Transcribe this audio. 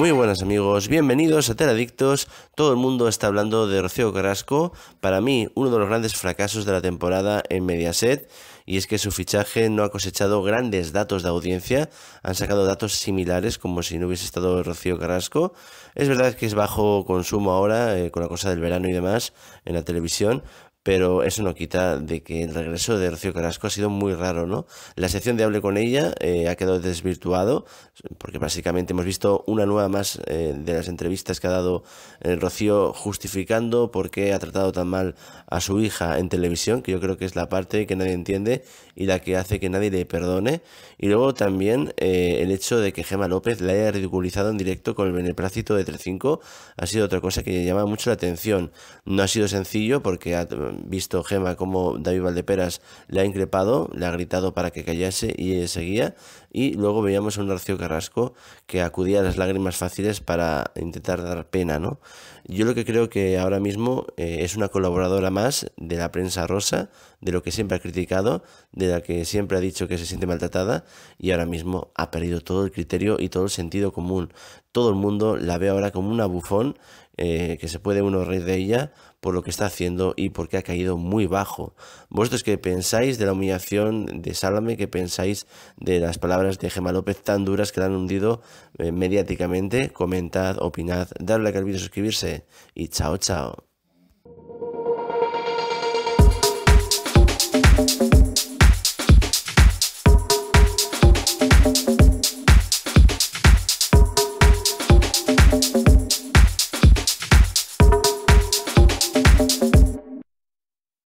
Muy buenas amigos, bienvenidos a Teradictos. Todo el mundo está hablando de Rocío Carrasco. Para mí, uno de los grandes fracasos de la temporada en Mediaset. Y es que su fichaje no ha cosechado grandes datos de audiencia. Han sacado datos similares, como si no hubiese estado Rocío Carrasco. Es verdad que es bajo consumo ahora, eh, con la cosa del verano y demás, en la televisión pero eso no quita de que el regreso de Rocío Carrasco ha sido muy raro, ¿no? La sección de Hable con ella eh, ha quedado desvirtuado, porque básicamente hemos visto una nueva más eh, de las entrevistas que ha dado eh, Rocío justificando por qué ha tratado tan mal a su hija en televisión, que yo creo que es la parte que nadie entiende y la que hace que nadie le perdone. Y luego también el hecho de que Gema López la haya ridiculizado en directo con el beneplácito de 35 ha sido otra cosa que llama mucho la atención. No ha sido sencillo porque... Ha, visto Gema como David Valdeperas le ha increpado, le ha gritado para que callase y seguía. Y luego veíamos a un Arcio Carrasco que acudía a las lágrimas fáciles para intentar dar pena, ¿no? Yo lo que creo que ahora mismo eh, es una colaboradora más de la prensa rosa, de lo que siempre ha criticado, de la que siempre ha dicho que se siente maltratada y ahora mismo ha perdido todo el criterio y todo el sentido común, todo el mundo la ve ahora como una bufón eh, que se puede uno reír de ella por lo que está haciendo y porque ha caído muy bajo. Vosotros que pensáis de la humillación de Sálvame, que pensáis de las palabras de Gemma López tan duras que la han hundido eh, mediáticamente, comentad, opinad, darle a like al vídeo, suscribirse y chao chao.